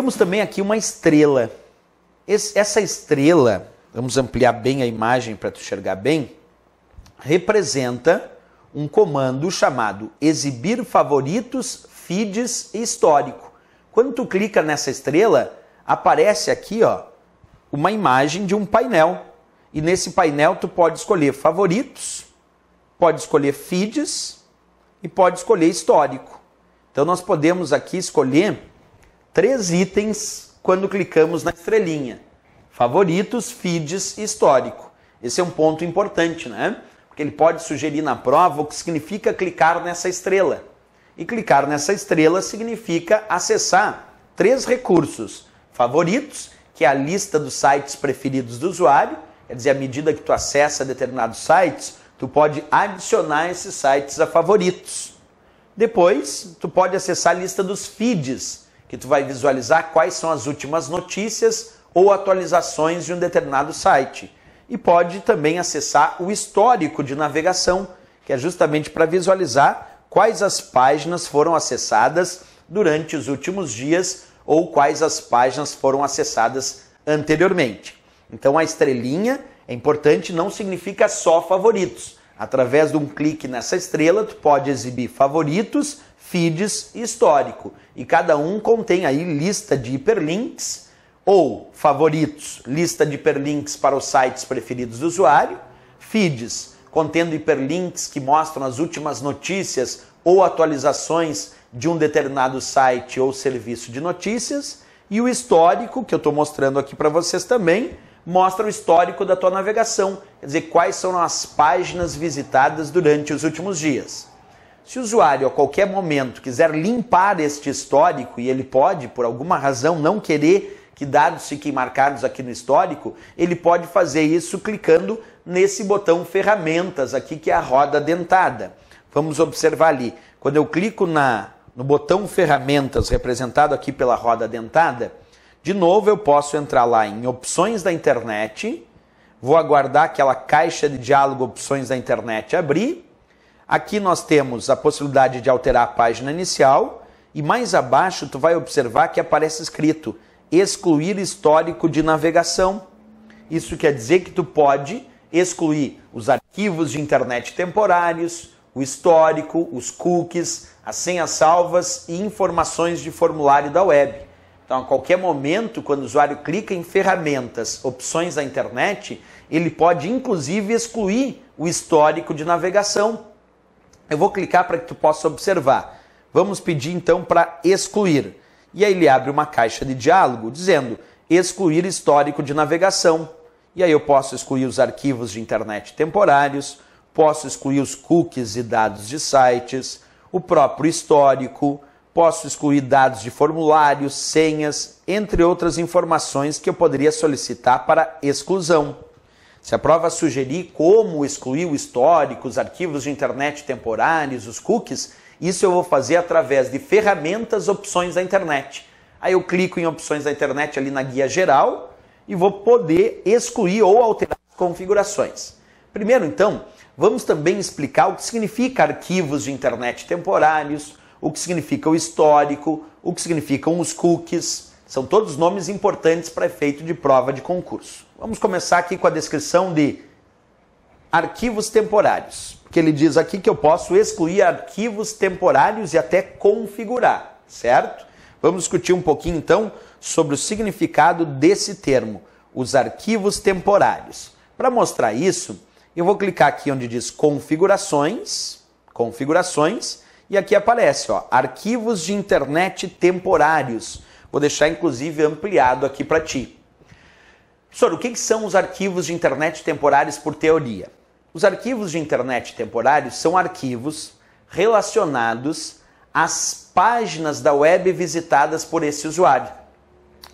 Temos também aqui uma estrela. Esse, essa estrela, vamos ampliar bem a imagem para tu enxergar bem, representa um comando chamado exibir favoritos, feeds e histórico. Quando tu clica nessa estrela, aparece aqui, ó, uma imagem de um painel. E nesse painel tu pode escolher favoritos, pode escolher feeds e pode escolher histórico. Então nós podemos aqui escolher três itens quando clicamos na estrelinha: favoritos, feeds e histórico. Esse é um ponto importante, né? Porque ele pode sugerir na prova o que significa clicar nessa estrela. E clicar nessa estrela significa acessar três recursos: favoritos, que é a lista dos sites preferidos do usuário, quer dizer, à medida que tu acessa determinados sites, tu pode adicionar esses sites a favoritos. Depois, tu pode acessar a lista dos feeds, que tu vai visualizar quais são as últimas notícias ou atualizações de um determinado site. E pode também acessar o histórico de navegação, que é justamente para visualizar quais as páginas foram acessadas durante os últimos dias ou quais as páginas foram acessadas anteriormente. Então a estrelinha é importante, não significa só favoritos Através de um clique nessa estrela, tu pode exibir favoritos, feeds e histórico. E cada um contém aí lista de hiperlinks ou favoritos, lista de hiperlinks para os sites preferidos do usuário, feeds, contendo hiperlinks que mostram as últimas notícias ou atualizações de um determinado site ou serviço de notícias, e o histórico, que eu estou mostrando aqui para vocês também, mostra o histórico da tua navegação, quer dizer, quais são as páginas visitadas durante os últimos dias. Se o usuário a qualquer momento quiser limpar este histórico e ele pode, por alguma razão, não querer que dados fiquem marcados aqui no histórico, ele pode fazer isso clicando nesse botão ferramentas aqui que é a roda dentada. Vamos observar ali. Quando eu clico na no botão ferramentas representado aqui pela roda dentada, de novo, eu posso entrar lá em opções da internet, vou aguardar aquela caixa de diálogo opções da internet abrir. Aqui nós temos a possibilidade de alterar a página inicial e mais abaixo tu vai observar que aparece escrito excluir histórico de navegação. Isso quer dizer que tu pode excluir os arquivos de internet temporários, o histórico, os cookies, as senhas salvas e informações de formulário da web. Então, a qualquer momento, quando o usuário clica em ferramentas, opções da internet, ele pode inclusive excluir o histórico de navegação. Eu vou clicar para que tu possa observar. Vamos pedir então para excluir. E aí ele abre uma caixa de diálogo dizendo excluir histórico de navegação. E aí eu posso excluir os arquivos de internet temporários, posso excluir os cookies e dados de sites, o próprio histórico, Posso excluir dados de formulários, senhas, entre outras informações que eu poderia solicitar para exclusão. Se a prova sugerir como excluir o histórico, os arquivos de internet temporários, os cookies, isso eu vou fazer através de ferramentas opções da internet. Aí eu clico em opções da internet ali na guia geral e vou poder excluir ou alterar as configurações. Primeiro, então, vamos também explicar o que significa arquivos de internet temporários, o que significa o histórico, o que significam os cookies. São todos nomes importantes para efeito de prova de concurso. Vamos começar aqui com a descrição de arquivos temporários, que ele diz aqui que eu posso excluir arquivos temporários e até configurar, certo? Vamos discutir um pouquinho então sobre o significado desse termo, os arquivos temporários. Para mostrar isso, eu vou clicar aqui onde diz configurações, configurações, e aqui aparece, ó, arquivos de internet temporários. Vou deixar inclusive ampliado aqui para ti. Professor, o que, que são os arquivos de internet temporários por teoria? Os arquivos de internet temporários são arquivos relacionados às páginas da web visitadas por esse usuário.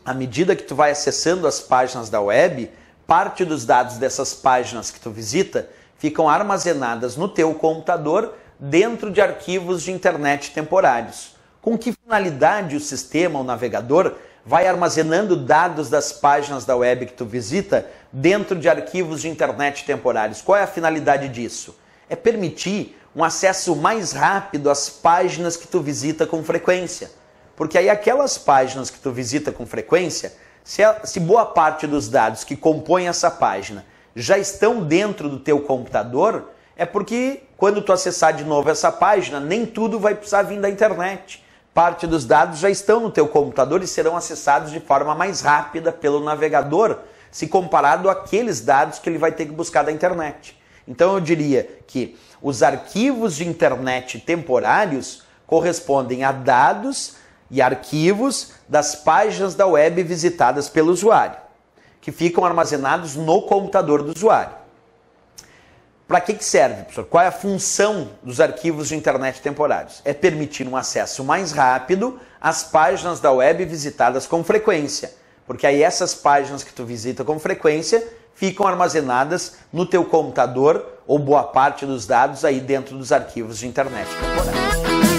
À medida que tu vai acessando as páginas da web, parte dos dados dessas páginas que tu visita ficam armazenadas no teu computador dentro de arquivos de internet temporários. Com que finalidade o sistema, o navegador, vai armazenando dados das páginas da web que tu visita dentro de arquivos de internet temporários? Qual é a finalidade disso? É permitir um acesso mais rápido às páginas que tu visita com frequência. Porque aí aquelas páginas que tu visita com frequência, se, se boa parte dos dados que compõem essa página já estão dentro do teu computador, é porque quando tu acessar de novo essa página, nem tudo vai precisar vir da internet. Parte dos dados já estão no teu computador e serão acessados de forma mais rápida pelo navegador, se comparado àqueles dados que ele vai ter que buscar da internet. Então eu diria que os arquivos de internet temporários correspondem a dados e arquivos das páginas da web visitadas pelo usuário que ficam armazenados no computador do usuário. Para que, que serve, professor? Qual é a função dos arquivos de internet temporários? É permitir um acesso mais rápido às páginas da web visitadas com frequência, porque aí essas páginas que tu visita com frequência ficam armazenadas no teu computador ou boa parte dos dados aí dentro dos arquivos de internet temporários.